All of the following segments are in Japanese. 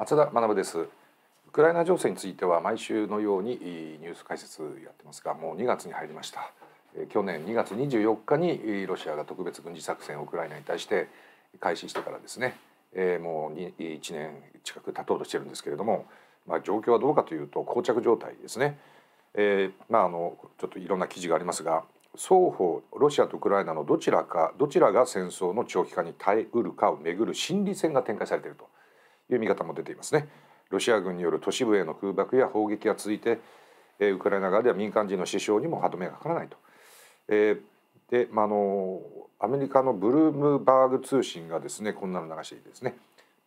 松田学ですウクライナ情勢については毎週のようにニュース解説やってますがもう2月に入りました去年2月24日にロシアが特別軍事作戦をウクライナに対して開始してからですねもう1年近く経とうとしてるんですけれども、まあ、状況はどうかというと膠着状態ですね、えー、まああのちょっといろんな記事がありますが双方ロシアとウクライナのどちらかどちらが戦争の長期化に耐えうるかをめぐる心理戦が展開されていると。いう見方も出ていますね。ロシア軍による都市部への空爆や砲撃が続いて、えウクライナ側では民間人の死傷にも歯止めがかからないと。えー、で、まあのアメリカのブルームバーグ通信がですねこんなの流していてですね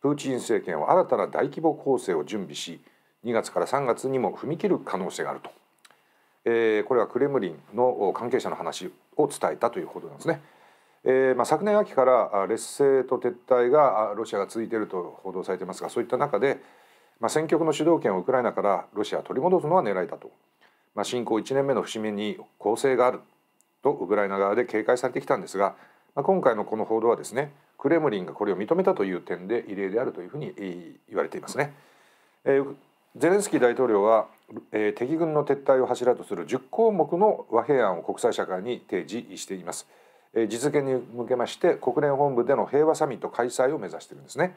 プーチン政権は新たな大規模攻勢を準備し2月から3月にも踏み切る可能性があると、えー、これはクレムリンの関係者の話を伝えたということなんですね。えーまあ、昨年秋から劣勢と撤退がロシアが続いていると報道されていますがそういった中で、まあ、戦局の主導権をウクライナからロシアは取り戻すのは狙いだと、まあ、侵攻1年目の節目に攻勢があるとウクライナ側で警戒されてきたんですが、まあ、今回のこの報道はですねクレムリンがこれを認めたという点で異例であるというふうに言われていますね。えー、ゼレンスキー大統領は、えー、敵軍の撤退を柱とする10項目の和平案を国際社会に提示しています。実現に向けまして国連本部での平和サミット開催を目指しているんですね。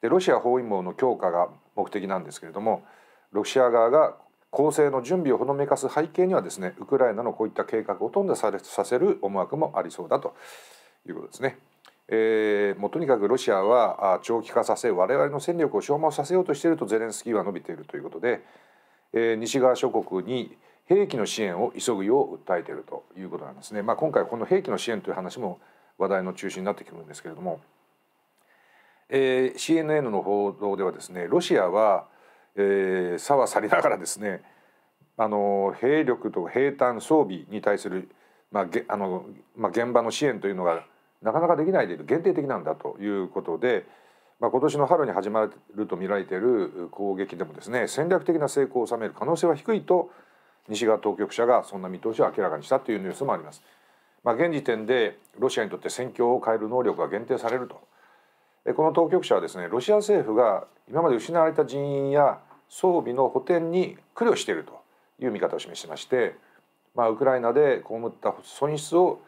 でロシア包囲網の強化が目的なんですけれどもロシア側が攻勢の準備をほのめかす背景にはですねウクライナのこういった計画をとん挫されさせる思惑もありそうだということですね。えー、もうとにかくロシアは長期化させ我々の戦力を消耗させようとしているとゼレンスキーは述べているということで、えー、西側諸国に兵器の支援を急ぐよう訴えているということなんですね。まあ、今回この兵器の支援という話も話題の中心になってくるんですけれども、えー、CNN の報道ではですねロシアは、えー、差は去りながらですねあの兵力と兵站装備に対する、まあ、あのまあ、現場の支援というのがなかなかできないでいる限定的なんだということで、まあ、今年の春に始まると見られている攻撃でもですね戦略的な成功を収める可能性は低いと西側当局者がそんな見通しを明らかにしたというニュースもあります。まあ、現時点でロシアにとって戦況を変える能力が限定されるとこの当局者はですねロシア政府が今まで失われた人員や装備の補填に苦慮しているという見方を示してまして、まあ、ウクライナで被った損失を、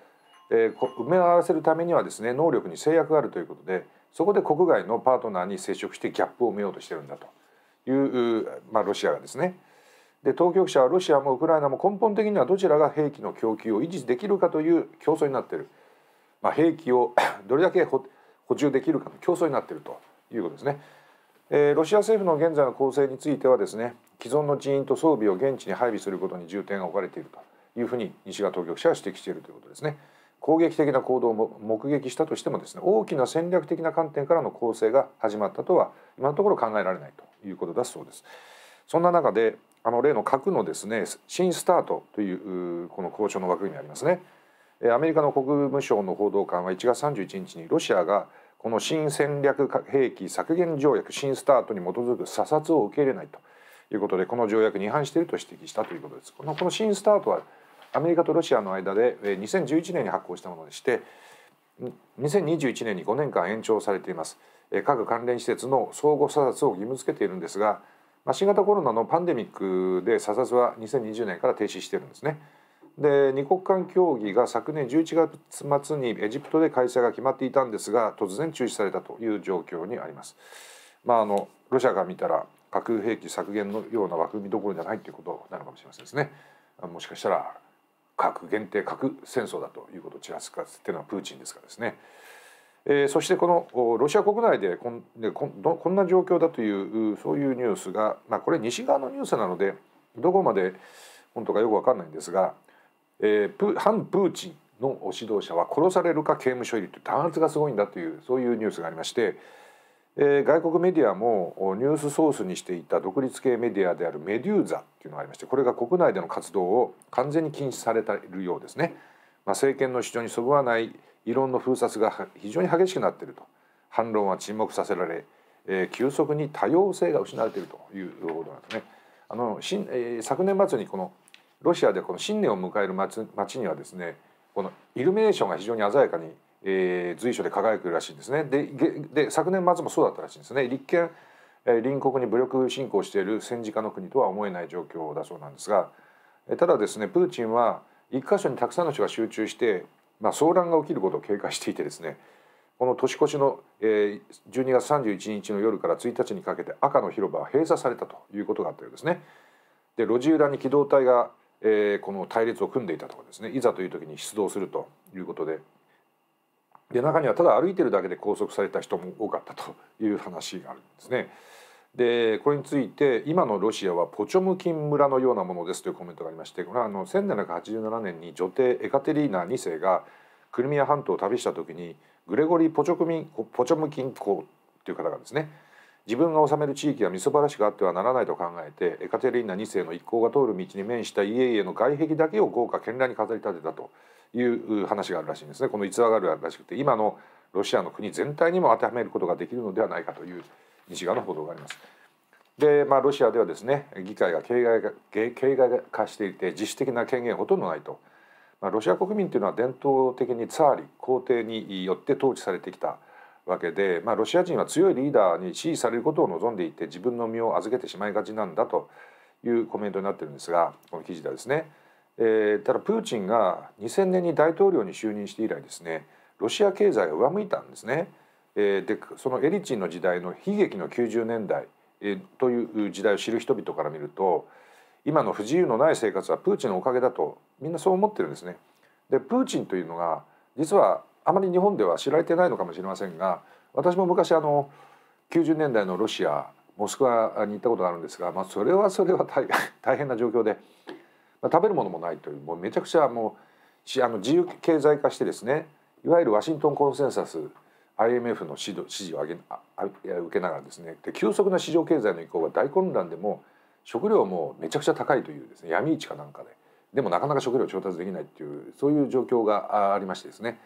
え埋め合わせるためにはですね能力に制約があるということでそこで国外のパートナーに接触してギャップを埋めようとしてるんだという、まあ、ロシアがですねで当局者はロシアもウクライナも根本的にはどちらが兵器の供給を維持できるかという競争になっている、まあ、兵器を どれだけ補充できるかの競争になっているということですね。えー、ロシア政府の現在の構成についてはですね既存の人員と装備を現地に配備することに重点が置かれているというふうに西側当局者は指摘しているということですね。攻撃的な行動を目撃したとしてもですね大きな戦略的な観点からの構成が始まったとは今のところ考えられないということだそうです。そんな中であの例の核のですね新スタートというこの交渉の枠組みありますねアメリカの国務省の報道官は1月31日にロシアがこの新戦略兵器削減条約新スタートに基づく査察を受け入れないということでこの条約に違反していると指摘したということですこのこの新スタートはアメリカとロシアの間で2011年に発行したものでして2021年に5年間延長されています各関連施設の相互査察を義務付けているんですがまあ、新型コロナのパンデミックで査察は2020年から停止してるんですね。で二国間協議が昨年11月末にエジプトで開催が決まっていたんですが突然中止されたという状況にあります。まあ、あのロシアが見たら核兵器削減のような枠組みどころじゃないということなのかもしれませんですね。もしかしたら核限定核戦争だということをちらつかせてるのはプーチンですからですね。えー、そしてこのロシア国内でこんでこんな状況だというそういうニュースが、まあ、これ西側のニュースなのでどこまで本当かよく分かんないんですが、えー、反プーチンの指導者は殺されるか刑務所入りという弾圧がすごいんだというそういうニュースがありまして、えー、外国メディアもニュースソースにしていた独立系メディアであるメデューザというのがありましてこれが国内での活動を完全に禁止されているようですね。まあ、政権の主張にそぐわない異論の封殺が非常に激しくなっていると反論は沈黙させられ、えー、急速に多様性が失われているということなんですね。あのしん、えー、昨年末にこのロシアでこの新年を迎える街街にはですねこのイルミネーションが非常に鮮やかに、えー、随所で輝くらしいんですね。でで昨年末もそうだったらしいんですね。立憲、えー、隣国に武力侵攻している戦時下の国とは思えない状況だそうなんですが、えただですねプーチンは一箇所にたくさんの人が集中してまあ、騒乱が起きることを警戒していてですねこの年越しの、12月31日の夜から1日にかけて赤の広場は閉鎖されたということがあったようですね。で路地裏に機動隊が、この隊列を組んでいたとかですねいざという時に出動するということでで中にはただ歩いてるだけで拘束された人も多かったという話があるんですね。でこれについて今のロシアはポチョムキン村のようなものですというコメントがありましてこれはあの1787年に女帝エカテリーナ2世がクリミア半島を旅した時にグレゴリー・ポチョクミンポチョムキン公という方がですね自分が治める地域はみそばらしくあってはならないと考えてエカテリーナ2世の一行が通る道に面した家々の外壁だけを豪華絢爛に飾り立てたという話があるらしいんですねこの逸話があるらしくて今のロシアの国全体にも当てはめることができるのではないかという西側の報道があります。で、まあ、ロシアではですね議会が形骸化していて自主的な権限ほとんどないと、まあ、ロシア国民というのは伝統的にツァーリ皇帝によって統治されてきたわけで、まあ、ロシア人は強いリーダーに支持されることを望んでいて自分の身を預けてしまいがちなんだというコメントになってるんですがこの記事ではですね、えー、ただプーチンが2000年に大統領に就任して以来ですねロシア経済が上向いたんですね。えー、でそのエリチンの時代の悲劇の90年代、えー、という時代を知る人々から見ると今の不自由のない生活はプーチンのおかげだとみんなそう思ってるんですね。でプーチンというのが実はあまり日本では知られてないのかもしれませんが私も昔あの90年代のロシアモスクワに行ったことがあるんですが、まあ、それはそれは大変な状況で、まあ、食べるものもないというもうめちゃくちゃもうあの自由経済化してですねいわゆるワシントンコンセンサス IMF の指導指示を上げあ受けながらですねで急速な市場経済の移行が大混乱でも食料もめちゃくちゃ高いというですね闇市かなんかででもなかなか食料調達できないっていうそういう状況がありましてですね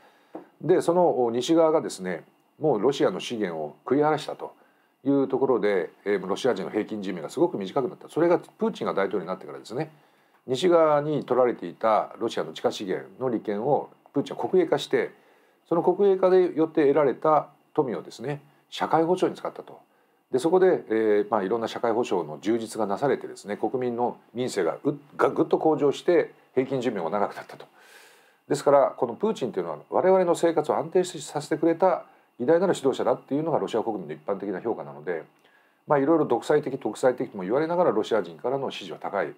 でその西側がですねもうロシアの資源を食い荒らしたというところで、えロシア人の平均寿命がすごく短くなったそれがプーチンが大統領になってからですね西側に取られていたロシアの地下資源の利権をプーチンは国営化してその国営化でよって得られた富をですね社会保障に使ったと。でそこで、えーまあ、いろんな社会保障の充実がなされてですね国民の民生がぐっと向上して平均寿命が長くなったと。ですからこのプーチンというのは我々の生活を安定させてくれた偉大なる指導者だっていうのがロシア国民の一般的な評価なので、まあ、いろいろ独裁的独裁的とも言われながらロシア人からの支持は高い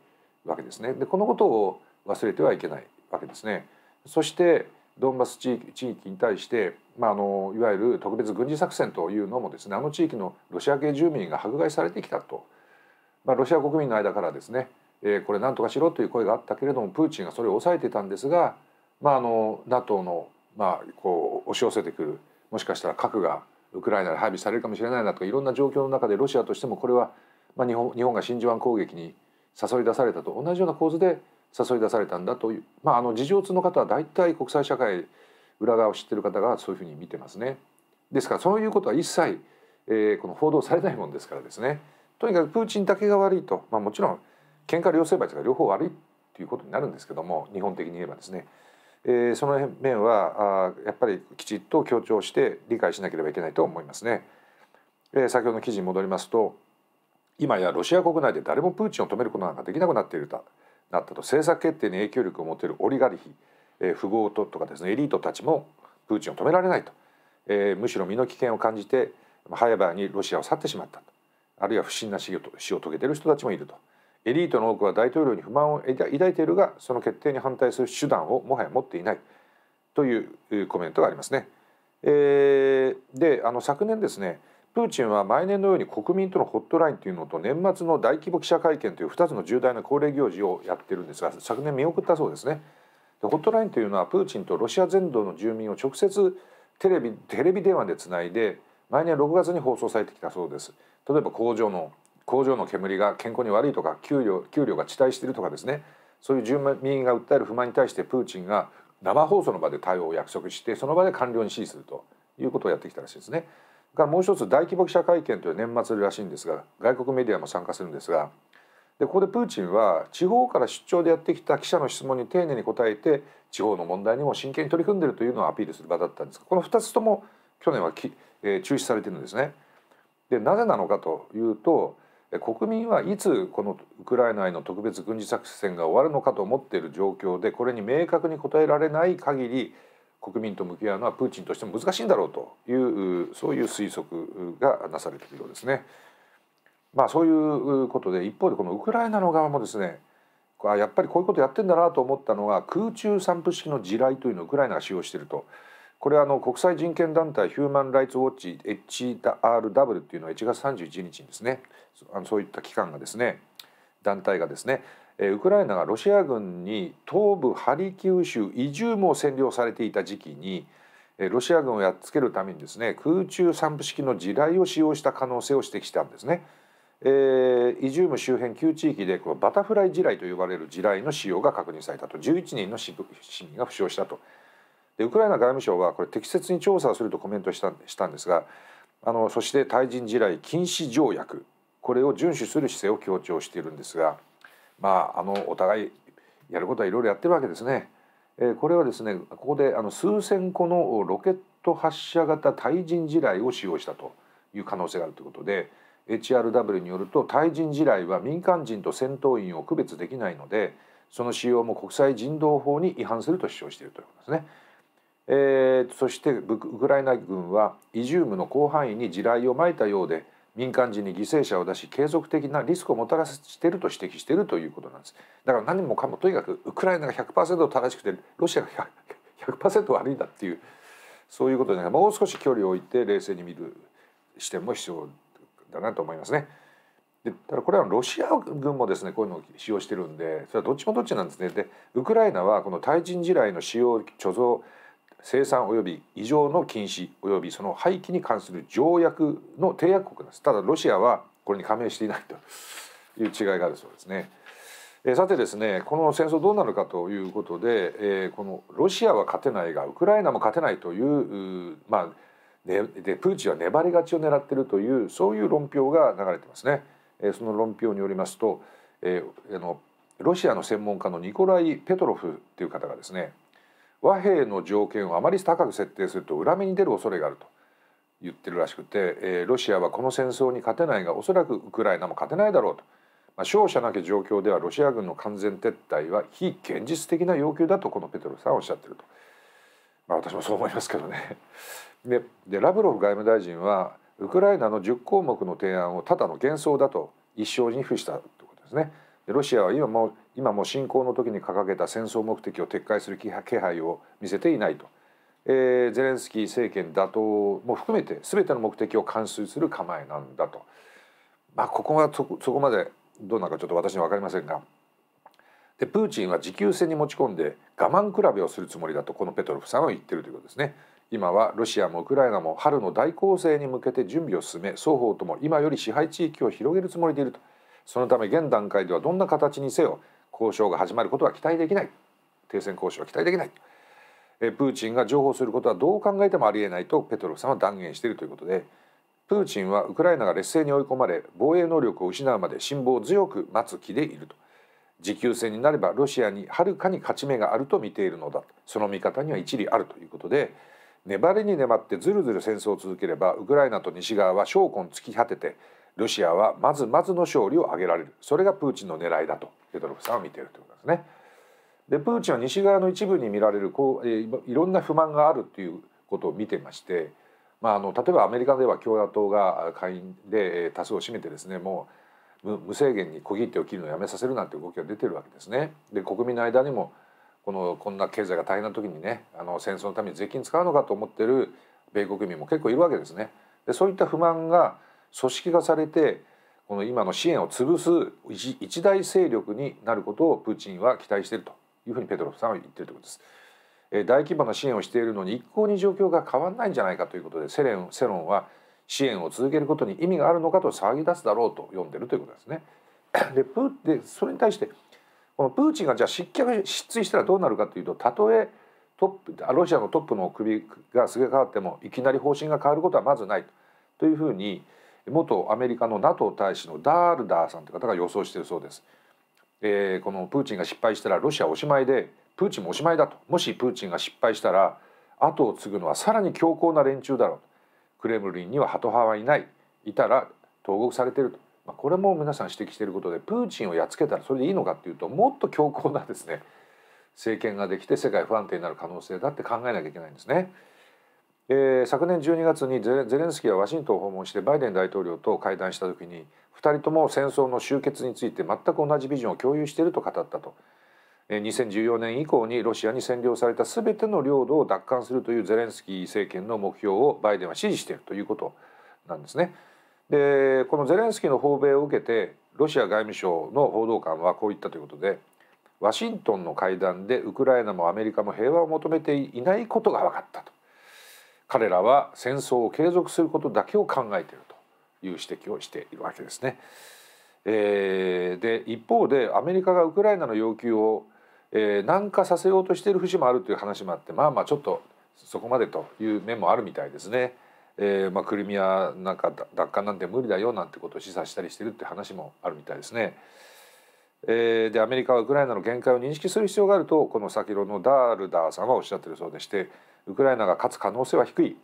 わけですね。でこのことを忘れてはいけないわけですね。そしてドンバス地域に対して、まあ、あのいわゆる特別軍事作戦というのもですねあの地域のロシア系住民が迫害されてきたと、まあ、ロシア国民の間からですね、えー、これ何とかしろという声があったけれどもプーチンがそれを抑えてたんですが、まあ、あの NATO の、まあ、こう押し寄せてくるもしかしたら核がウクライナで配備されるかもしれないなとかいろんな状況の中でロシアとしてもこれは、まあ、日本日本が真珠湾攻撃に誘い出されたと同じような構図で誘い出されたんだという、まあ、あの事情通の方は大体国際社会裏側を知ってる方がそういうふうに見てますね。ですからそういうことは一切、えー、この報道されないもんですからですねとにかくプーチンだけが悪いと、まあ、もちろん喧嘩両成敗とか両方悪いということになるんですけども日本的に言えばですね、えー、その面はあやっぱりきちっと強調して理解しなければいけないと思いますね。えー、先ほどの記事に戻りますと今やロシア国内で誰もプーチンを止めることなんかできなくなっていると。なったと政策決定に影響力を持てるオリガリヒ、えー、富豪ととかですねエリートたちもプーチンを止められないと、えー、むしろ身の危険を感じて早々にロシアを去ってしまったあるいは不審な死を死を遂げている人たちもいるとエリートの多くは大統領に不満を抱いているがその決定に反対する手段をもはや持っていないというコメントがありますね。えー、であの昨年ですねプーチンは毎年のように国民とのホットラインというのと年末の大規模記者会見という2つの重大な恒例行事をやってるんですが昨年見送ったそうですね。でホットラインというのはプーチンとロシア全土の住民を直接テレビテレビ電話でつないで毎年6月に放送されてきたそうです。例えば工場の工場の煙が健康に悪いとか給料給料が遅滞しているとかですねそういう住民が訴える不満に対してプーチンが生放送の場で対応を約束してその場で官僚に指示するということをやってきたらしいですね。からもう一つ大規模記者会見という年末らしいんですが外国メディアも参加するんですがでここでプーチンは地方から出張でやってきた記者の質問に丁寧に答えて地方の問題にも真剣に取り組んでいるというのをアピールする場だったんですがこの2つとも去年はき、えー、中止されてるんですね。でなぜなのかというと国民はいつこのウクライナへの特別軍事作戦が終わるのかと思っている状況でこれに明確に答えられない限り国民と向き合うのはプーチンとしても難しいんだろうというそういう推測がなされているようですね。まあ、そういうことで一方でこのウクライナの側もですねやっぱりこういうことやってんだなと思ったのが空中散布式の地雷というのをウクライナが使用しているとこれはあの国際人権団体ヒューマン・ライツ・ウォッチ HRW っていうのは1月31日にですねあのそういった機関がですね団体がですねウクライナがロシア軍に東部ハリキウ州イジュームを占領されていた時期にロシア軍をやっつけるためにですね空中散布式の地雷を使用した可能性を指摘したんですね。えー、イジューム周辺旧地域でこのバタフライ地雷と呼ばれる地雷の使用が確認されたと11人の市民が負傷したとでウクライナ外務省はこれ適切に調査するとコメントしたしたんですがあのそして対人地雷禁止条約これを遵守する姿勢を強調しているんですが。まあ、あのお互いやることはいろいろやってるわけですね。えー、これはですねここであの数千個のロケット発射型対人地雷を使用したという可能性があるということで HRW によると対人地雷は民間人と戦闘員を区別できないのでその使用も国際人道法に違反すると主張しているということですね。えー、そしてウクライナ軍はイジュームの広範囲に地雷をまいたようで民間人に犠牲者を出し継続的なリスクをもたらしていると指摘しているということなんですだから何もかもとにかくウクライナが100%正しくてロシアが 100%, 悪いんだっていうそういうことじゃもう少し距離を置いて冷静に見る視点も必要だなと思いますね。でただこれはロシア軍もですねこういうのを使用してるんでそれはどっちもどっちなんですね。でウクライナはこの対人地雷の使用貯蔵生産及び異常の禁止及びその廃棄に関する条約の締約国ですただロシアはこれに加盟していないという違いがあるそうですね。えさてですねこの戦争どうなるかということで、えー、このロシアは勝てないがウクライナも勝てないというまあ、ね、でプーチンは粘り勝ちを狙っているというそういう論評が流れてますね。えその論評によりますと、えー、あのロシアの専門家のニコライ・ペトロフという方がですね和平の条件をあまり高く設定すると裏目に出る恐れがあると言ってるらしくて、えー、ロシアはこの戦争に勝てないがおそらくウクライナも勝てないだろうと、まあ、勝者なき状況ではロシア軍の完全撤退は非現実的な要求だとこのペトロさんはおっしゃってると、まあ、私もそう思いますけどね。ででラブロフ外務大臣はウクライナの10項目の提案をただの幻想だと一生に付したということですね。ロシアは今も今も侵攻の時に掲げた戦争目的を撤回する気配を見せていないと、えー、ゼレンスキー政権打倒も含めて全ての目的を完遂する構えなんだと、まあ、ここはそこまでどうなのかちょっと私には分かりませんがでプーチンは持久戦に持ち込んで我慢比べをするつもりだとこのペトロフさんは言ってるということですね。今はロシアもウクライナも春の大攻勢に向けて準備を進め双方とも今より支配地域を広げるつもりでいると。そのため現段階ではどんな形にせよ交渉が始まることは期待できない停戦交渉は期待できないえプーチンが譲歩することはどう考えてもありえないとペトロフさんは断言しているということでプーチンはウクライナが劣勢に追い込まれ防衛能力を失うまで辛抱強く待つ気でいると持久戦になればロシアにはるかに勝ち目があると見ているのだその見方には一理あるということで粘りに粘ってずるずる戦争を続ければウクライナと西側は将根突き果ててロシアはまずまずの勝利を挙げられるそれがプーチンの狙いだとペトロフさんは見ているということですね。でプーチンは西側の一部に見られるこう、えー、いろんな不満があるということを見てまして、まあ、あの例えばアメリカでは共和党が下院で多数を占めてですねもう無制限に小切手を切るのをやめさせるなんて動きが出てるわけですね。で国民の間にもこのこんな経済が大変な時にねあの戦争のために税金使うのかと思ってる米国民も結構いるわけですね。でそういった不満が組織化されてこの今の支援を潰す一大勢力になることをプーチンは期待しているというふうにペトロフさんは言っているということです。え大規模な支援をしているのに一向に状況が変わらないんじゃないかということでセレン世論は支援を続けることに意味があるのかと騒ぎ出すだろうと読んでるということですね。でプーでそれに対してこのプーチンがじゃあ失脚失墜したらどうなるかというとたとえトップロシアのトップの首がすげ替わってもいきなり方針が変わることはまずないというふうに元アメリカの NATO 大使のダールダーさんという方が予想しているそうです。えー、このプーチンが失敗したらロシアおしまいでプーチンもおしまいだともしプーチンが失敗したら後を継ぐのはさらに強硬な連中だろうクレムリンにはハト派はいないいたら投獄されてると、まあ、これも皆さん指摘していることでプーチンをやっつけたらそれでいいのかっていうともっと強硬なですね政権ができて世界不安定になる可能性だって考えなきゃいけないんですね。えー、昨年12月にゼレンスキーはワシントンを訪問してバイデン大統領と会談した時に2人とも戦争の終結について全く同じビジョンを共有していると語ったと、えー、2014年以降にロシアに占領された全ての領土を奪還するというゼレンスキー政権の目標をバイデンは支持しているということなんですね。でこのゼレンスキーの訪米を受けてロシア外務省の報道官はこう言ったということでワシントンの会談でウクライナもアメリカも平和を求めていないことが分かったと。彼らは戦争を継続することだけを考えているという指摘をしているわけですね。えー、で一方でアメリカがウクライナの要求を、えー、南下させようとしている節もあるという話もあってまあまあちょっとそこまでという面もあるみたいですね。えーまあ、クリミアなんか奪還なんて無理だよなんてことを示唆したりしてるって話もあるみたいですね。えー、でアメリカはウクライナの限界を認識する必要があるとこの先ほどのダールダーさんはおっしゃってるそうでしてウクライナが勝つ可能性は低い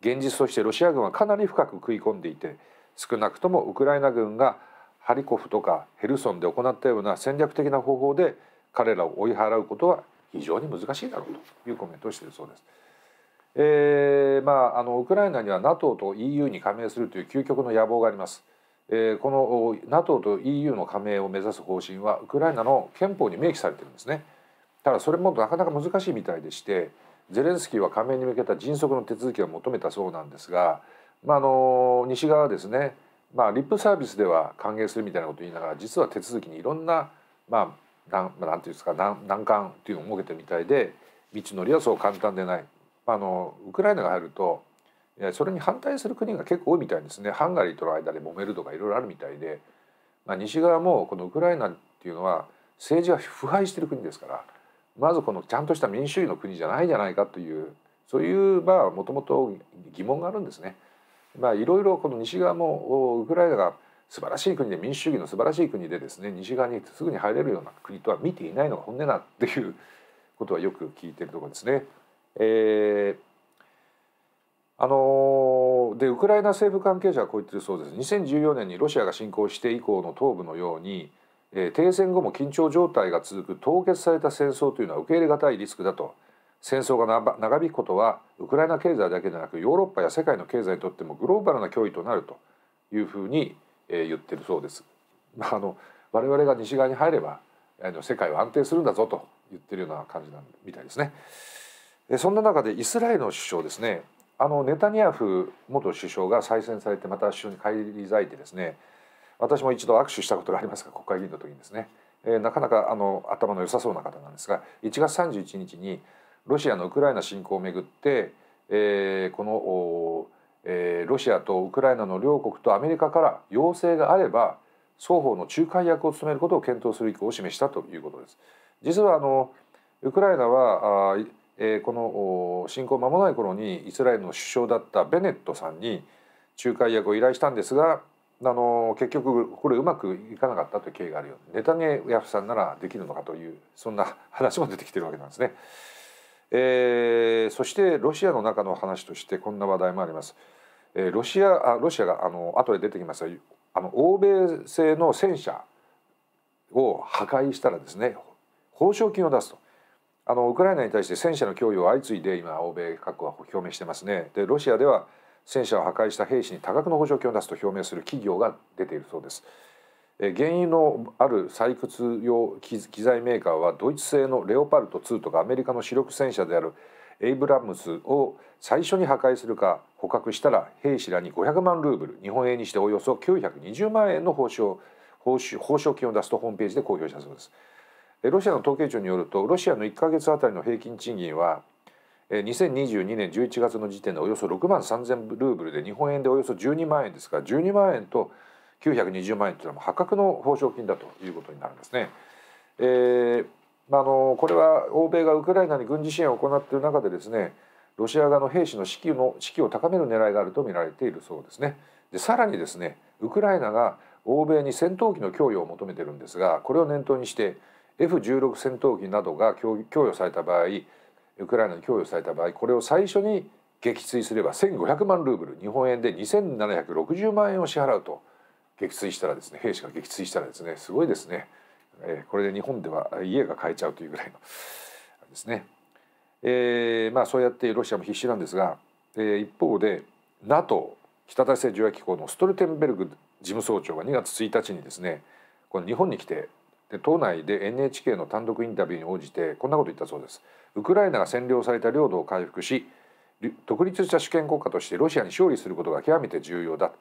現実としてロシア軍はかなり深く食い込んでいて少なくともウクライナ軍がハリコフとかヘルソンで行ったような戦略的な方法で彼らを追い払うことは非常に難しいだろうというコメントをしているそうです。えー、まああのウクライナには NATO と EU に加盟するという究極の野望があります。えー、この NATO と EU の加盟を目指す方針はウクライナの憲法に明記されてるんですね。ただそれもなかなか難しいみたいでして、ゼレンスキーは加盟に向けた迅速の手続きを求めたそうなんですが、まあ、あの西側はですね、まあ、リップサービスでは歓迎するみたいなことを言いながら実は手続きにいろんな、まあ、なんなんていうんですか難関っていうのを設けてるみたいで道のりはそう簡単でない。あのウクライナが入るとそれに反対する国が結構多いみたいですねハンガリーとの間で揉めるとかいろいろあるみたいで、まあ、西側もこのウクライナっていうのは政治が腐敗してる国ですから。まずこのちゃんとした民主主義の国じゃないじゃないかというそういうまあもともと疑問があるんですね。まあ、いろいろこの西側もウクライナが素晴らしい国で民主主義の素晴らしい国でですね西側にすぐに入れるような国とは見ていないのが本音だっていうことはよく聞いてるところですね。えーあのでウクライナ政府関係者はこう言ってるそうです2014年にロシアが侵攻して以降の東部のようにえ停戦後も緊張状態が続く凍結された戦争というのは受け入れ難いリスクだと戦争が長引くことはウクライナ経済だけでなくヨーロッパや世界の経済にとってもグローバルな脅威となるというふうに、え言ってるそうです。まあの我々が西側に入ればあの世界は安定するんだぞと言ってるような感じなんみたいですね。そんな中でイスラエルの首相ですねあのネタニヤフ元首相が再選されてまた首相に返り咲いてですね私も一度握手したことがありますが国会議員の時にですね、えー、なかなかあの頭の良さそうな方なんですが1月31日にロシアのウクライナ侵攻をめぐって、えー、この、お、えー、ロシアとウクライナの両国とアメリカから要請があれば双方の仲介役を務めることを検討する意向を示したということです。実はあのウクライナはあ、えー、この侵攻間もない頃にイスラエルの首相だったベネットさんに仲介役を依頼したんですがあの結局これうまくいかなかったという経緯があるよネタニヤフさんならできるのかというそんな 話も出てきてるわけなんですね、えー、そしてロシアの中の話としてこんな話題もあります、えー、ロシアあロシアがあの後で出てきますあの欧米製の戦車を破壊したらですね報奨金を出すとあのウクライナに対して戦車の供与を相次いで今欧米各国は表明してますねでロシアでは戦車を破壊した兵士に多額の補助金を出すと表明する企業が出ているそうです。原油のある採掘用機材メーカーはドイツ製のレオパルト2とかアメリカの主力戦車であるエイブラムスを最初に破壊するか捕獲したら兵士らに500万ルーブル日本円にしておよそ920万円の報酬報酬報奨金を出すとホームページで公表したそうです。ロシアの統計庁によるとロシアの1か月あたりの平均賃金は2022年11月の時点でおよそ6万3,000ルーブルで日本円でおよそ12万円ですから12万円と920万円というのは破格の報奨金だということになるんですね。えー、まあ、あのこれは欧米がウクライナに軍事支援を行っている中でですねロシア側の兵士の士気の士気を高める狙いがあると見られているそうですね。でさらにですねウクライナが欧米に戦闘機の供与を求めてるんですがこれを念頭にして F16 戦闘機などが供与された場合ウクライナに供与された場合これを最初に撃墜すれば1,500万ルーブル日本円で2,760万円を支払うと撃墜したらですね兵士が撃墜したらですねすごいですね、えー、これで日本では家が買えちゃうというぐらいのですね、えー、まあそうやってロシアも必死なんですが、えー、一方で NATO 北大西条約機構のストルテンベルグ事務総長が2月1日にですねこの日本に来てで党内で NHK の単独インタビューに応じてこんなこと言ったそうです。ウクライナが占領された領土を回復し独立した主権国家としてロシアに勝利することが極めて重要だと,、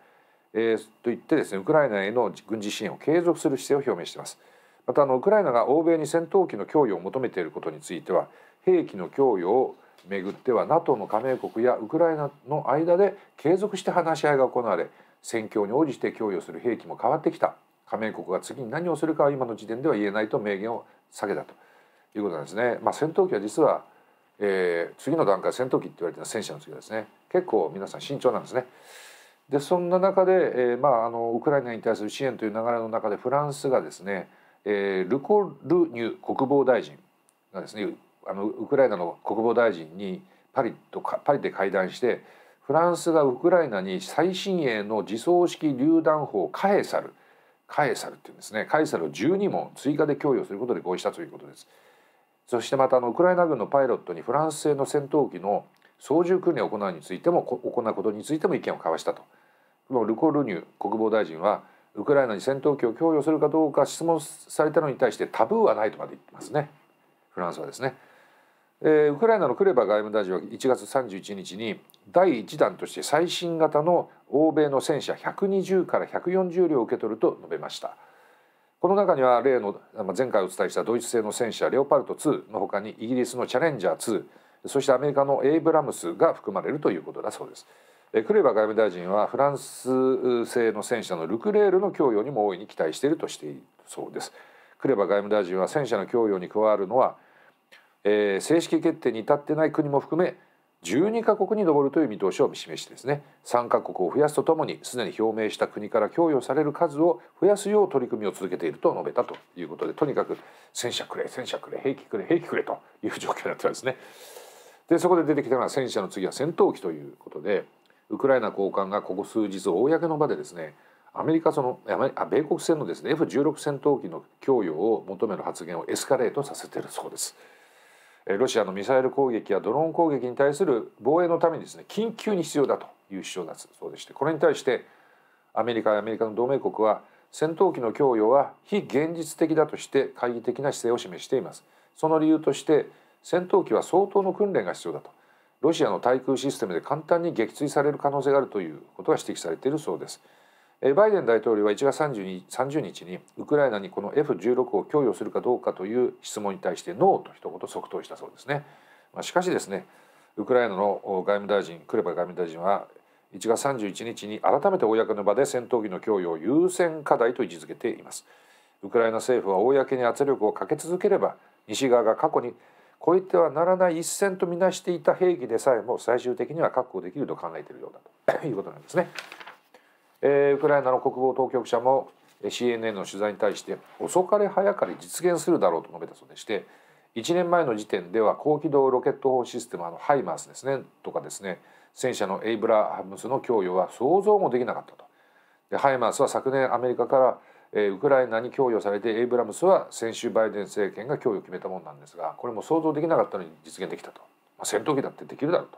えー、と言ってですねウクライナへの軍事支援を継続する姿勢を表明しています。またあのウクライナが欧米に戦闘機の供与を求めていることについては兵器の供与をめぐっては NATO の加盟国やウクライナの間で継続して話し合いが行われ戦況に応じて供与する兵器も変わってきた加盟国が次に何をするかは今の時点では言えないと明言を下げたと。いうことなんですね。まあ、戦闘機は実は、えー、次の段階戦闘機って言われてるのは戦車の次ですね結構皆さん慎重なんですね。でそんな中で、えーまあ、あのウクライナに対する支援という流れの中でフランスがですね、えー、ルコ・ルニュ国防大臣がですねあのウクライナの国防大臣にパリとパリで会談してフランスがウクライナに最新鋭の自走式榴弾砲カエサルカエサルっていうんですねカエサルを12門追加で供与することで合意したということです。そしてまたあのウクライナ軍のパイロットにフランス製の戦闘機の操縦訓練を行うについても行うことについても意見を交わしたと。ルコ・ルニュ国防大臣はウクライナに戦闘機を供与するかどうか質問されたのに対してタブーはないとまで言ってますねフランスはですね、えー、ウクライナのクレバ外務大臣は1月31日に第1弾として最新型の欧米の戦車120から140両を受け取ると述べました。この中には例の前回お伝えしたドイツ製の戦車レオパルト2のほかにイギリスのチャレンジャー2そしてアメリカのエイブラムスが含まれるということだそうです。クレバ外務大臣はフランス製の戦車のルクレールの供与にも大いに期待しているとしているそうです。クレバ外務大臣は戦車の供与に加わるのは、えー、正式決定に至ってない国も含め12カ国に上るという見通しを示してですね3カ国を増やすとともにすでに表明した国から供与される数を増やすよう取り組みを続けていると述べたということでとにかく戦車くれ戦車くれ兵器くれ兵器くれという状況になってたんですね。でそこで出てきたのは戦車の次は戦闘機ということでウクライナ高官がここ数日公の場でですねアメリカその米国戦のですね F16 戦闘機の供与を求める発言をエスカレートさせてるそうです。ロシアのミサイル攻撃やドローン攻撃に対する防衛のためにですね緊急に必要だという主張だそうでしてこれに対してアメリカやアメリカの同盟国は戦闘機の供与は非現実的だとして懐疑的な姿勢を示していますその理由として戦闘機は相当の訓練が必要だとロシアの対空システムで簡単に撃墜される可能性があるということが指摘されているそうですバイデン大統領は1月 30, 日にウクライナにこの F16 を供与するかどうかという質問に対してノーと一言即答したそうですね。まあ、しかしですねウクライナの外務大臣クレバ外務大臣は1月31日に改めて公の場で戦闘機の供与を優先課題と位置づけています。ウクライナ政府は公に圧力をかけ続ければ西側が過去に超えてはならない一線とみなしていた兵器でさえも最終的には確保できると考えているようだということなんですね。えー、ウクライナの国防当局者も CNN の取材に対して遅かれ早かれ実現するだろうと述べたそうでして1年前の時点では高機動ロケット砲システムあのハイマースですねとかですね戦車のエイブラハムスの供与は想像もできなかったと。でハイマースは昨年アメリカから、えー、ウクライナに供与されてエイブラムスは先週バイデン政権が供与を決めたものなんですがこれも想像できなかったのに実現できたと、まあ、戦闘機だってできるだろうと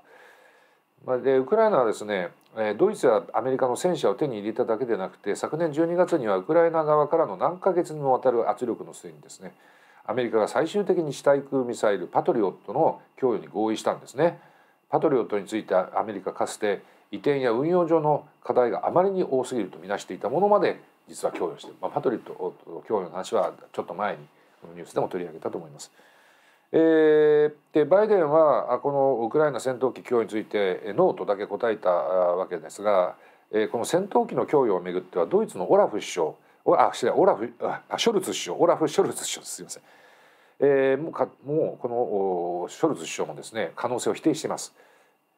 でウクライナはですねドイツやアメリカの戦車を手に入れただけでなくて昨年12月にはウクライナ側からの何ヶ月にもわたる圧力の末にですねアメリカが最終的に地対空ミサイルパトリオットの供与に合意したんですね。パトリオットについてアメリカかつて移転や運用上の課題があまりに多すぎるとみなしていたものまで実は供与して、まあ、パトリオット供与の話はちょっと前にこのニュースでも取り上げたと思います。えーでバイデンはこのウクライナ戦闘機供与についてノーとだけ答えたわけですがこの戦闘機の供与をめぐってはドイツのオラフ首相あ失礼オラフあショルツ首相オラフ・ショルツ首相すみません、えー、もうかもうこのショルツ首相もですね可能性を否定しています。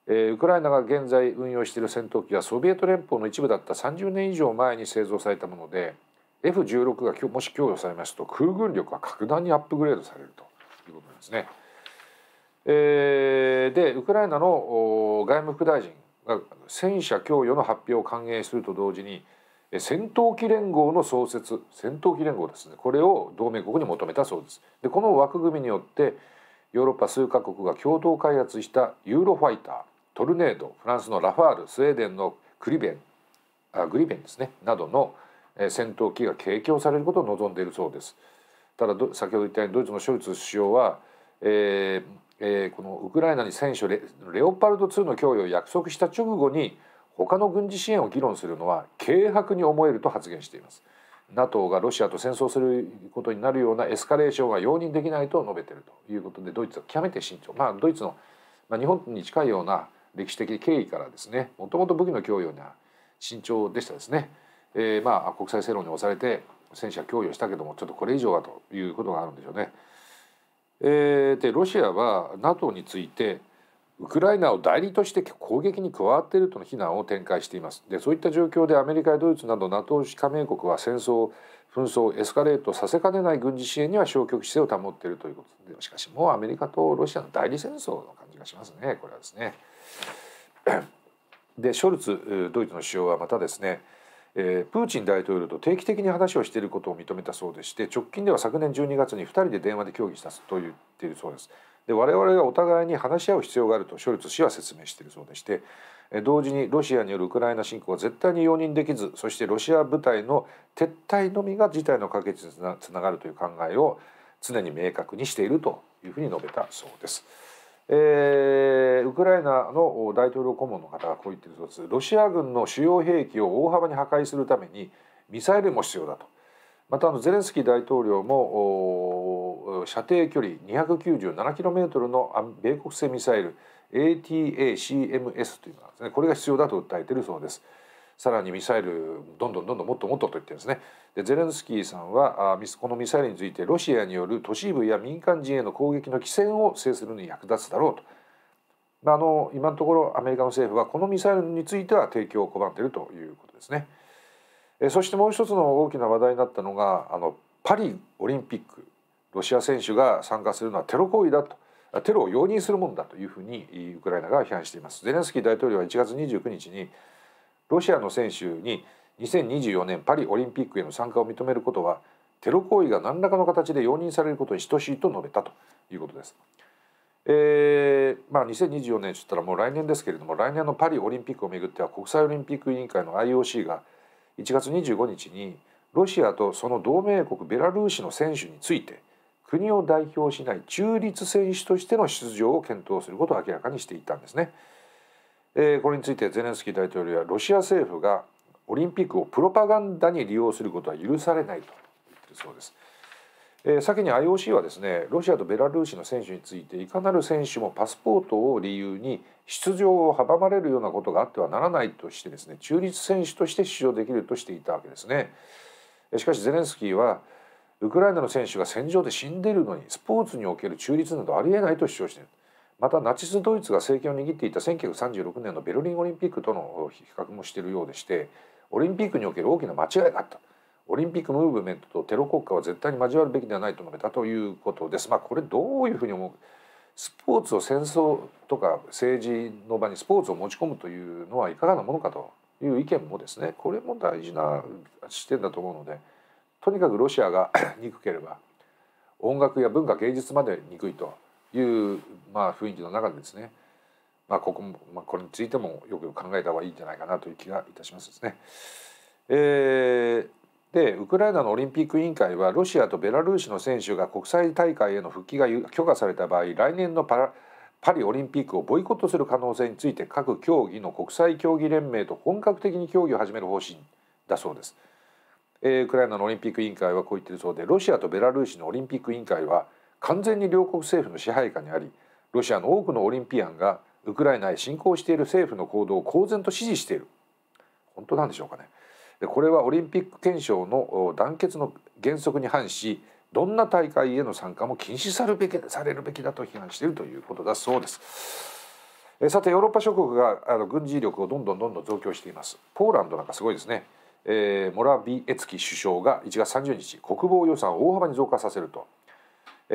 えウクライナが現在運用している戦闘機はソビエト連邦の一部だった30年以上前に製造されたもので F16 がもし供与されますと空軍力は格段にアップグレードされるということなんですね。えでウクライナの外務副大臣が戦車供与の発表を歓迎すると同時に戦闘機連合の創設戦闘機連合ですねこれを同盟国に求めたそうです。でこの枠組みによってヨーロッパ数カ国が共同開発したユーロファイタートルネードフランスのラファールスウェーデンのクリベンあグリベンですねなどの戦闘機が提供されることを望んでいるそうです。ただ先ほど言ったようにドイツのショルツ首相はえーえー、このウクライナに戦車レレオパルト2の供与を約束した直後に他の軍事支援を議論するのは軽薄に思えると発言しています。NATO がロシアと戦争することになるようなエスカレーションは容認できないと述べているということでドイツは極めて慎重まあドイツの、まあ、日本に近いような歴史的経緯からですねもともと武器の供与には慎重でしたですね、えー、まあ国際世論に押されて戦車供与したけどもちょっとこれ以上はということがあるんでしょうね。えー、でロシアは NATO についてウクライナを代理として攻撃に加わっているとの非難を展開していますでそういった状況でアメリカやドイツなど NATO 加盟国は戦争紛争をエスカレートさせかねない軍事支援には消極姿勢を保っているということでしかしもうアメリカとロシアの代理戦争の感じがしますねこれはですね。でショルツドイツの首相はまたですねえー、プーチン大統領と定期的に話をしていることを認めたそうでして直近では昨年12月に2人で電話で協議したと言っているそうです。で我々がお互いに話し合う必要があるとショルツ氏は説明しているそうでして同時にロシアによるウクライナ侵攻は絶対に容認できずそしてロシア部隊の撤退のみが事態の解決につながるという考えを常に明確にしているというふうに述べたそうです。えー、ウクライナの大統領顧問の方がこう言ってるそうですロシア軍の主要兵器を大幅に破壊するためにミサイルも必要だとまたあのゼレンスキー大統領も射程距離 297km の米国製ミサイル ATACMS というのがですねこれが必要だと訴えているそうです。さらにミサイルどんどんどんどんもっともっとと言ってるんですねでゼレンスキーさんはこのミサイルについてロシアによる都市部や民間人への攻撃の規制を制するのに役立つだろうと。あの今のところアメリカの政府はこのミサイルについては提供を拒んでいるということですね。えそしてもう一つの大きな話題になったのがあのパリオリンピックロシア選手が参加するのはテロ行為だとテロを容認するものだというふうにウクライナが批判しています。ゼレンスキー大統領は1月29日にロシアの選手に2024年パリオリンピックへの参加を認めることはテロ行為が何らかの形で容認されることに等しいと述べたということです。えーまあ、2024年といったらもう来年ですけれども来年のパリオリンピックをめぐっては国際オリンピック委員会の IOC が1月25日にロシアとその同盟国ベラルーシの選手について国を代表しない中立選手としての出場を検討することを明らかにしていたんですね。えー、これについてゼレンスキー大統領はロシア政府がオリンピックをプロパガンダに利用することは許されないと言ってるそうです。えー、先に IOC はですねロシアとベラルーシの選手についていかなる選手もパスポートを理由に出場を阻まれるようなことがあってはならないとしてですね中立選手として出場できるとしていたわけですね。しかしゼレンスキーはウクライナの選手が戦場で死んでいるのにスポーツにおける中立などありえないと主張している。またナチスドイツが政権を握っていた1936年のベルリンオリンピックとの比較もしているようでしてオリンピックにおける大きな間違いがあったオリンピックムーブメントとテロ国家は絶対に交わるべきではないと述べたということです。まあ、これどういうふうに思うスポーツを戦争とか政治の場にスポーツを持ち込むというのはいかがなものかという意見もですねこれも大事な視点だと思うのでとにかくロシアが 憎ければ音楽や文化芸術まで憎いというまあ雰囲気の中でですね、まあ、ここも、まあ、これについてもよく考えた方がいいんじゃないかなという気がいたしますですね。えー、でウクライナのオリンピック委員会はロシアとベラルーシの選手が国際大会への復帰が許可された場合来年のパラパリオリンピックをボイコットする可能性について各競技の国際競技連盟と本格的に協議を始める方針だそうです。えー、ウクライナのオリンピック委員会はこう言っているそうでロシアとベラルーシのオリンピック委員会は完全に両国政府の支配下にありロシアの多くのオリンピアンがウクライナへ侵攻している政府の行動を公然と支持している本当なんでしょうかねこれはオリンピック憲章の団結の原則に反しどんな大会への参加も禁止されるべきされるべきだと批判しているということだそうです。えさてヨーロッパ諸国があの軍事力をどんどんどんどん増強しています。ポーランドなんかすごいですね。えー、モラビエツキ首相が1月30日国防予算を大幅に増加させると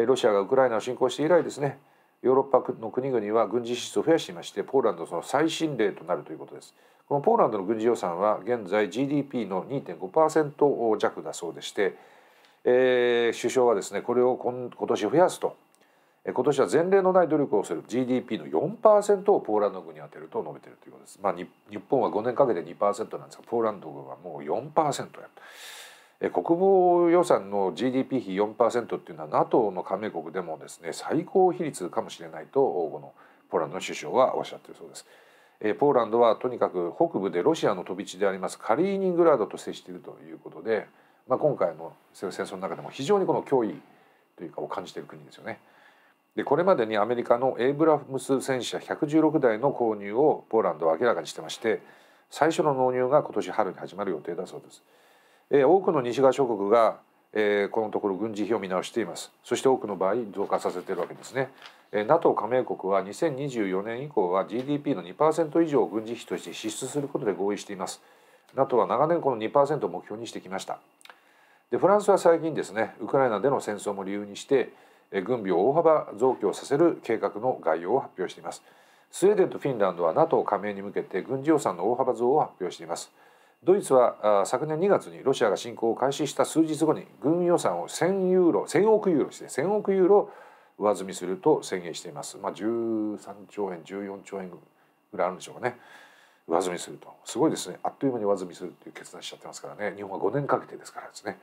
ロシアがウクライナを侵攻して以来ですねヨーロッパの国々は軍事支出を増やしていましてポーランドその最新例となるということです。このポーランドの軍事予算は現在 GDP の2.5%弱だそうでして、えー、首相はですねこれを今今年増やすと今年は前例のない努力をする GDP の4%をポーランド軍に充てると述べているということです。まあ、日本は5年かけて2%なんですがポーランド軍はもう4%や国防予算の GDP 比4%っていうのは NATO の加盟国でもですね最高比率かもしれないとこのポーランドの首相はおっしゃってるそうです。ポーランドはとにかく北部でロシアの飛び地でありますカリーニングラードと接しているということで、まあ、今回の戦争の中でも非常にこの脅威というかを感じている国ですよね。でこれまでにアメリカのエイブラムス戦車116台の購入をポーランドは明らかにしてまして最初の納入が今年春に始まる予定だそうです。え多くの西側諸国が、えこのところ軍事費を見直していますそして多くの場合増加させているわけですね、え NATO 加盟国は2024年以降は GDP の2%以上を軍事費として支出することで合意しています NATO は長年この2%を目標にしてきましたでフランスは最近ですねウクライナでの戦争も理由にして軍備を大幅増強させる計画の概要を発表していますスウェーデンとフィンランドは NATO 加盟に向けて軍事予算の大幅増を発表していますドイツは昨年2月にロシアが侵攻を開始した数日後に軍予算を1000ユーロ1000億ユーロして1000億ユーロ上積みすると宣言しています、まあ、13兆円14兆円ぐらいあるんでしょうかね上積みするとすごいですねあっという間に上積みするっていう決断しちゃってますからね日本は5年かけてですからですね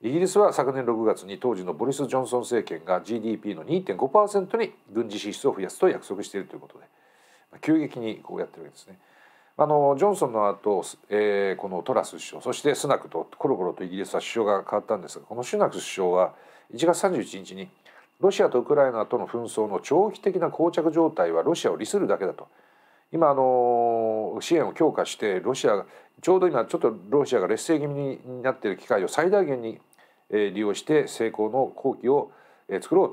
イギリスは昨年6月に当時のボリス・ジョンソン政権が GDP の2.5%に軍事支出を増やすと約束しているということで急激にこうやってるわけですね。あのジョンソンの後、えー、このトラス首相そしてスナクとコロコロとイギリスは首相が変わったんですがこのシュナク首相は1月31日にロシアとウクライナとの紛争の長期的な膠着状態はロシアを利するだけだと今あの支援を強化してロシアがちょうど今ちょっとロシアが劣勢気味になっている機会を最大限に利用して成功の好機を作ろう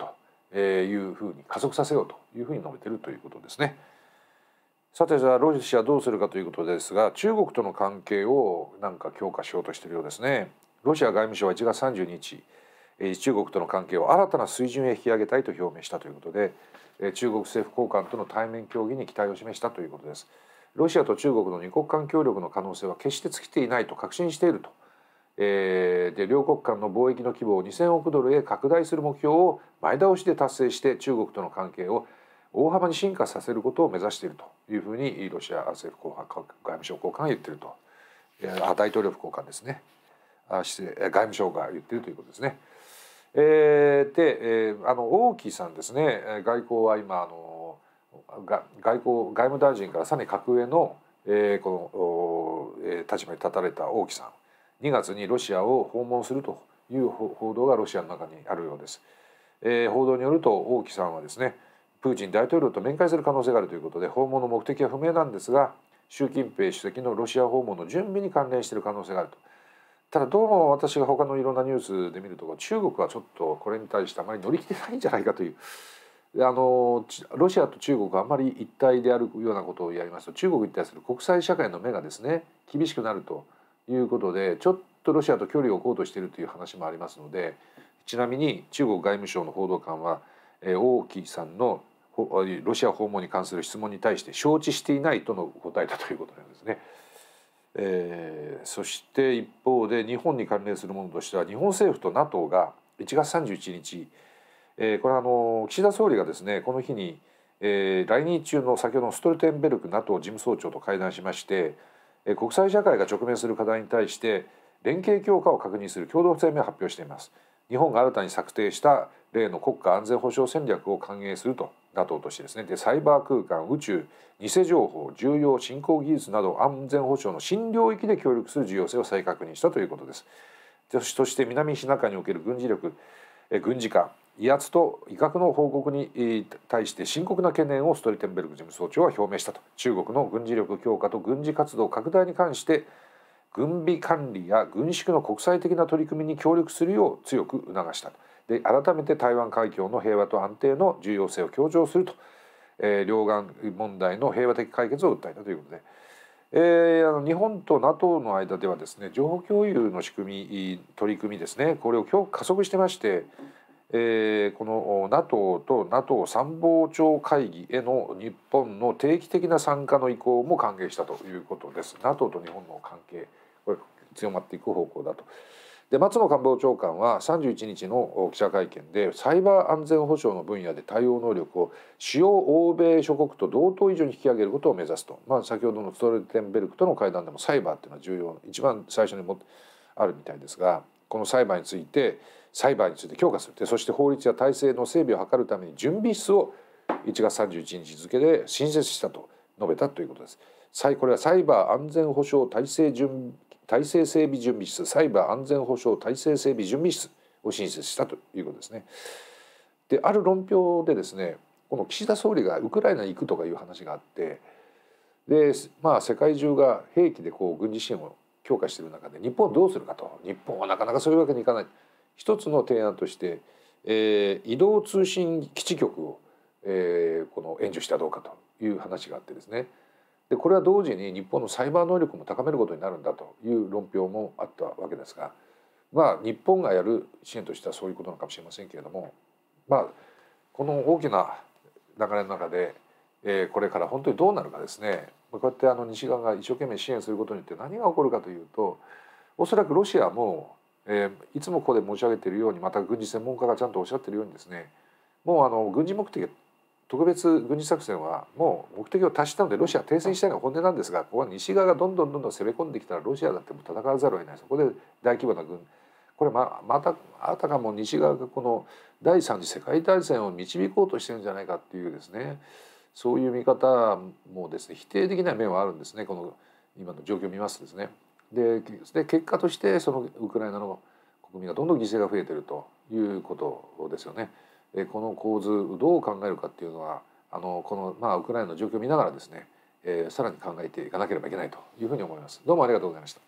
というふうに加速させようというふうに述べているということですね。さてじゃあロシアどうするかということですが中国との関係をなんか強化しようとしているようですねロシア外務省は1月30日中国との関係を新たな水準へ引き上げたいと表明したということで中国政府高官との対面協議に期待を示したということですロシアと中国の二国間協力の可能性は決して尽きていないと確信していると、えー、で両国間の貿易の規模を2000億ドルへ拡大する目標を前倒しで達成して中国との関係を大幅に進化させることを目指しているというふうにロシア政府外務省高官が言っているとあ大統領府高官ですねあ失礼外務省が言っているということですね。えー、で、えー、あの王毅さんですね外交は今あの外交外務大臣からさらに格上の、えー、この、えー、立場に立たれた王毅さん2月にロシアを訪問するという報道がロシアの中にあるようです。えー、報道によると王毅さんはですねプーチン大統領と面会する可能性があるということで訪問の目的は不明なんですが習近平主席のロシア訪問の準備に関連している可能性があると。ただどうも私が他のいろんなニュースで見ると中国はちょっとこれに対してあまり乗り切れないんじゃないかというあのロシアと中国があんまり一体であるようなことをやりますと中国に対する国際社会の目がですね厳しくなるということでちょっとロシアと距離を置こうとしているという話もありますのでちなみに中国外務省の報道官は王毅さんのロシア訪問に関する質問に対して承知していないとの答えだということなんですね。えー、そして一方で日本に関連するものとしては日本政府と NATO が1月31日、えー、これはあの岸田総理がですねこの日に、えー、来日中の先ほどのストルテンベルク NATO 事務総長と会談しまして、えー、国際社会が直面する課題に対して連携強化を確認する共同声明を発表しています。日本が新たに策定した例の国家安全保障戦略を歓迎すると NATO としてですねでサイバー空間宇宙偽情報重要振興技術など安全保障の新領域で協力する重要性を再確認したということです。そして南シナ海における軍事力軍事化威圧と威嚇の報告に対して深刻な懸念をストリテンベルグ事務総長は表明したと中国の軍事力強化と軍事活動拡大に関して軍備管理や軍縮の国際的な取り組みに協力するよう強く促したと。で改めて台湾海峡の平和と安定の重要性を強調すると、えー、両岸問題の平和的解決を訴えたということで。えー、あの日本と NATO の間ではですね情報共有の仕組み取り組みですねこれを今日加速してまして、えー、この NATO と NATO 参謀長会議への日本の定期的な参加の意向も歓迎したということです。NATO と日本の関係これ強まっていく方向だと。で松野官房長官は31日の記者会見でサイバー安全保障の分野で対応能力を主要欧米諸国と同等以上に引き上げることを目指すと、まあ、先ほどのストルテンベルクとの会談でもサイバーっていうのは重要一番最初にもあるみたいですがこのサイバーについてサイバーについて強化するでそして法律や体制の整備を図るために準備室を1月31日付で新設したと述べたということです。これはサイバー安全保障体制準備体制整備準備室サイバー安全保障体制整備準備室を新設したということですね。である論評でですねこの岸田総理がウクライナに行くとかいう話があってで、まあ、世界中が兵器でこう軍事支援を強化している中で日本どうするかと日本はなかなかそういうわけにいかない一つの提案として、えー、移動通信基地局を、えー、この援助したらどうかという話があってですねでこれは同時に日本のサイバー能力も高めることになるんだという論評もあったわけですがまあ日本がやる支援としてはそういうことなのかもしれませんけれどもまあこの大きな流れの中で、えー、これから本当にどうなるかですねこうやってあの西側が一生懸命支援することによって何が起こるかというとおそらくロシアも、えー、いつもここで申し上げているようにまた軍事専門家がちゃんとおっしゃってるようにですねもうあの軍事目的特別軍事作戦はもう目的を達したのでロシア停戦したいのが本音なんですがここは西側がどんどんどんどん攻め込んできたらロシアだってもう戦わざるを得ないそこで大規模な軍これままたあたかも西側がこの第三次世界大戦を導こうとしてるんじゃないかっていうですねそういう見方もですね否定できない面はあるんですねこの今の状況を見ますとですね。で結果としてそのウクライナの国民がどんどん犠牲が増えてるということですよね。えこの構図どう考えるかっていうのはあのこの、まあ、ウクライナの状況を見ながらですね、えさらに考えていかなければいけないというふうに思います。どうもありがとうございました